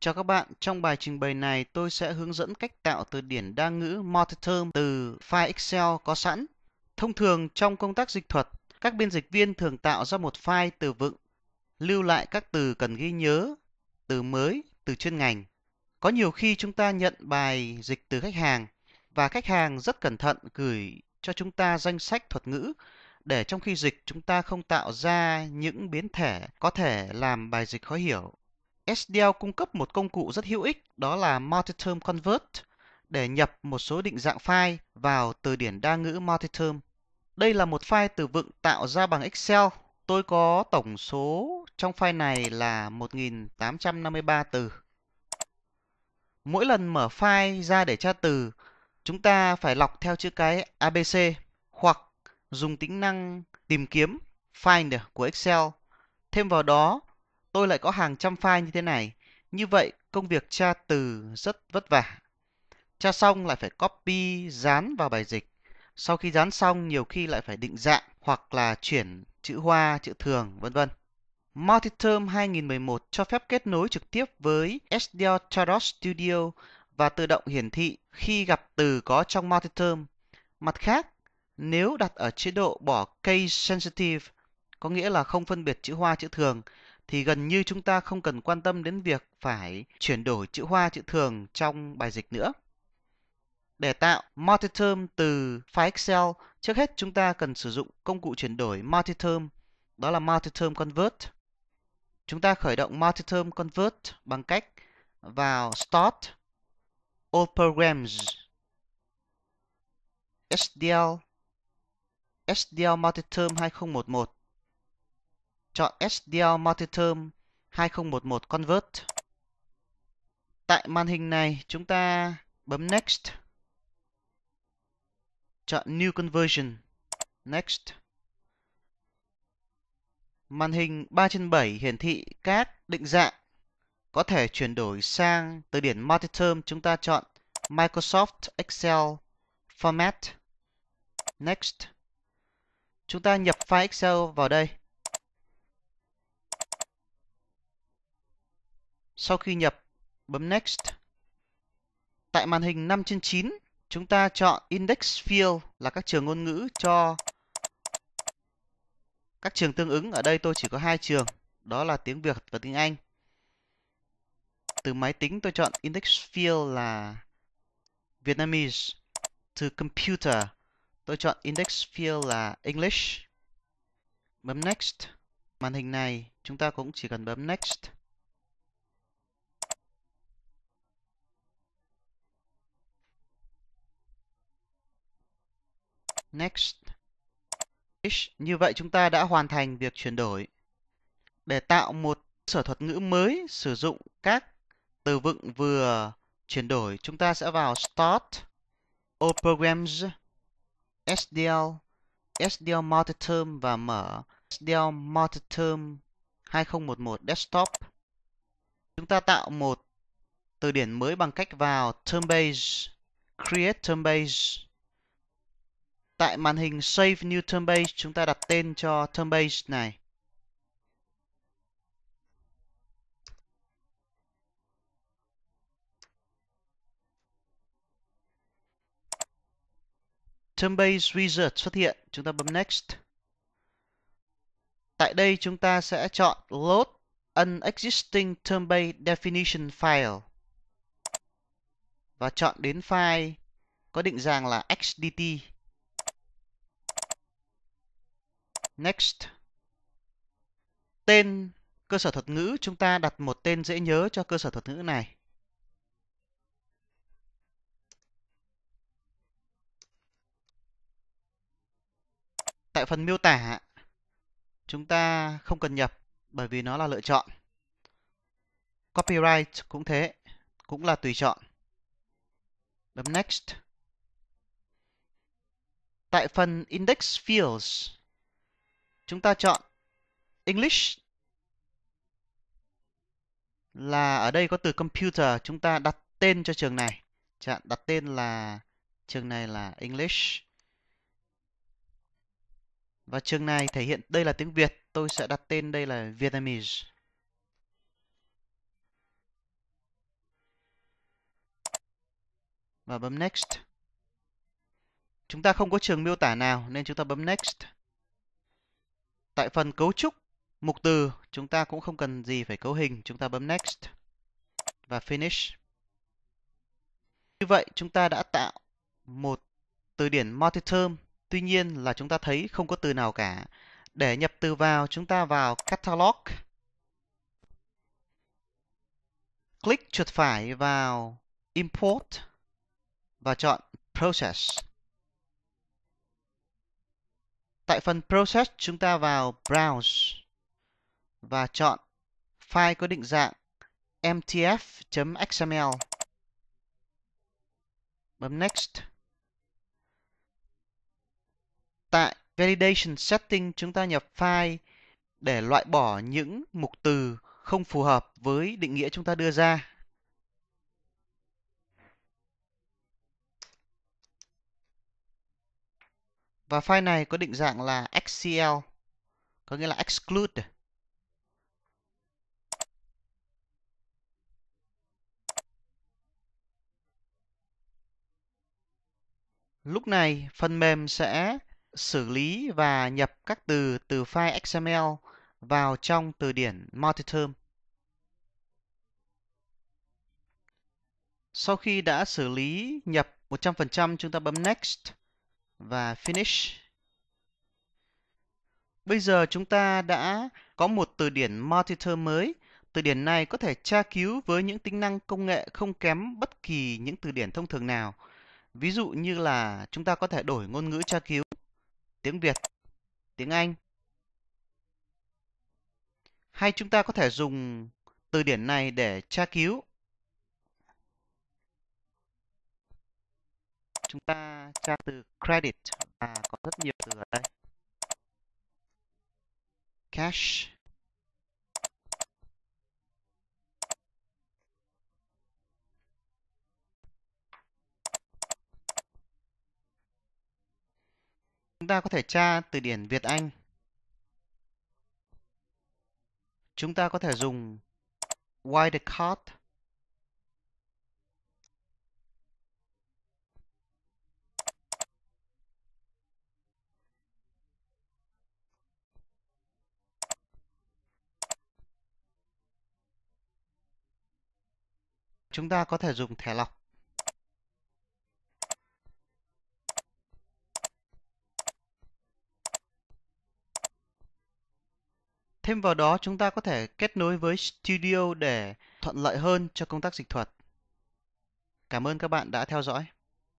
Chào các bạn, trong bài trình bày này tôi sẽ hướng dẫn cách tạo từ điển đa ngữ multiterm từ file Excel có sẵn. Thông thường trong công tác dịch thuật, các biên dịch viên thường tạo ra một file từ vựng, lưu lại các từ cần ghi nhớ, từ mới, từ chuyên ngành. Có nhiều khi chúng ta nhận bài dịch từ khách hàng và khách hàng rất cẩn thận gửi cho chúng ta danh sách thuật ngữ để trong khi dịch chúng ta không tạo ra những biến thể có thể làm bài dịch khó hiểu SDL cung cấp một công cụ rất hữu ích đó là Multiterm Convert để nhập một số định dạng file vào từ điển đa ngữ Multiterm. Đây là một file từ vựng tạo ra bằng Excel. Tôi có tổng số trong file này là 1853 từ. Mỗi lần mở file ra để tra từ, chúng ta phải lọc theo chữ cái ABC hoặc dùng tính năng tìm kiếm Find của Excel. Thêm vào đó tôi lại có hàng trăm file như thế này. Như vậy, công việc tra từ rất vất vả. Tra xong lại phải copy, dán vào bài dịch. Sau khi dán xong, nhiều khi lại phải định dạng hoặc là chuyển chữ hoa, chữ thường, vân vân. Multiterm 2011 cho phép kết nối trực tiếp với SDL Trados Studio và tự động hiển thị khi gặp từ có trong multiterm. Mặt khác, nếu đặt ở chế độ bỏ case sensitive, có nghĩa là không phân biệt chữ hoa chữ thường thì gần như chúng ta không cần quan tâm đến việc phải chuyển đổi chữ hoa chữ thường trong bài dịch nữa. Để tạo multi-term từ file Excel, trước hết chúng ta cần sử dụng công cụ chuyển đổi multi-term, đó là multi-term convert. Chúng ta khởi động multi-term convert bằng cách vào Start, All Programs, SDL, SDL Multi-term 2011 chọn SDL Multiterm 2011 Convert. Tại màn hình này, chúng ta bấm Next. Chọn New Conversion. Next. Màn hình 3 trên 7 hiển thị các định dạng. Có thể chuyển đổi sang từ điển Multiterm chúng ta chọn Microsoft Excel Format. Next. Chúng ta nhập file Excel vào đây. Sau khi nhập, bấm Next. Tại màn hình 5 trên 9, chúng ta chọn Index Field là các trường ngôn ngữ cho các trường tương ứng. Ở đây tôi chỉ có hai trường, đó là tiếng Việt và tiếng Anh. Từ máy tính tôi chọn Index Field là Vietnamese. Từ Computer tôi chọn Index Field là English. Bấm Next. Màn hình này chúng ta cũng chỉ cần bấm Next. next như vậy chúng ta đã hoàn thành việc chuyển đổi để tạo một sở thuật ngữ mới sử dụng các từ vựng vừa chuyển đổi chúng ta sẽ vào start all programs sdl sdl multiterm và mở sdl multiterm 2011 desktop chúng ta tạo một từ điển mới bằng cách vào term base create term base Tại màn hình Save New Term Base, chúng ta đặt tên cho Term Base này. Term Base Wizard xuất hiện, chúng ta bấm Next. Tại đây chúng ta sẽ chọn Load an existing term base definition file và chọn đến file có định dạng là XDT Next. Tên cơ sở thuật ngữ chúng ta đặt một tên dễ nhớ cho cơ sở thuật ngữ này. Tại phần miêu tả chúng ta không cần nhập bởi vì nó là lựa chọn. Copyright cũng thế, cũng là tùy chọn. Bấm Next. Tại phần Index Fields chúng ta chọn English là ở đây có từ computer chúng ta đặt tên cho trường này chọn đặt tên là trường này là English và trường này thể hiện đây là tiếng Việt tôi sẽ đặt tên đây là Vietnamese và bấm next chúng ta không có trường miêu tả nào nên chúng ta bấm next Tại phần cấu trúc mục từ, chúng ta cũng không cần gì phải cấu hình. Chúng ta bấm Next và Finish. Như vậy, chúng ta đã tạo một từ điển multi-term. Tuy nhiên là chúng ta thấy không có từ nào cả. Để nhập từ vào, chúng ta vào Catalog. Click chuột phải vào Import và chọn Process. Tại phần Process chúng ta vào Browse và chọn file có định dạng mtf.xml. Bấm Next. Tại Validation Setting chúng ta nhập file để loại bỏ những mục từ không phù hợp với định nghĩa chúng ta đưa ra. Và file này có định dạng là Excel, có nghĩa là exclude. À? Lúc này phần mềm sẽ xử lý và nhập các từ từ file XML vào trong từ điển Multiterm. Sau khi đã xử lý nhập 100%, chúng ta bấm Next và finish. Bây giờ chúng ta đã có một từ điển multiter mới. Từ điển này có thể tra cứu với những tính năng công nghệ không kém bất kỳ những từ điển thông thường nào. Ví dụ như là chúng ta có thể đổi ngôn ngữ tra cứu tiếng Việt, tiếng Anh. Hay chúng ta có thể dùng từ điển này để tra cứu. Chúng ta tra từ credit và có rất nhiều từ ở đây cash chúng ta có thể tra từ điển Việt Anh chúng ta có thể dùng wide card chúng ta có thể dùng thẻ lọc. Thêm vào đó chúng ta có thể kết nối với Studio để thuận lợi hơn cho công tác dịch thuật. Cảm ơn các bạn đã theo dõi.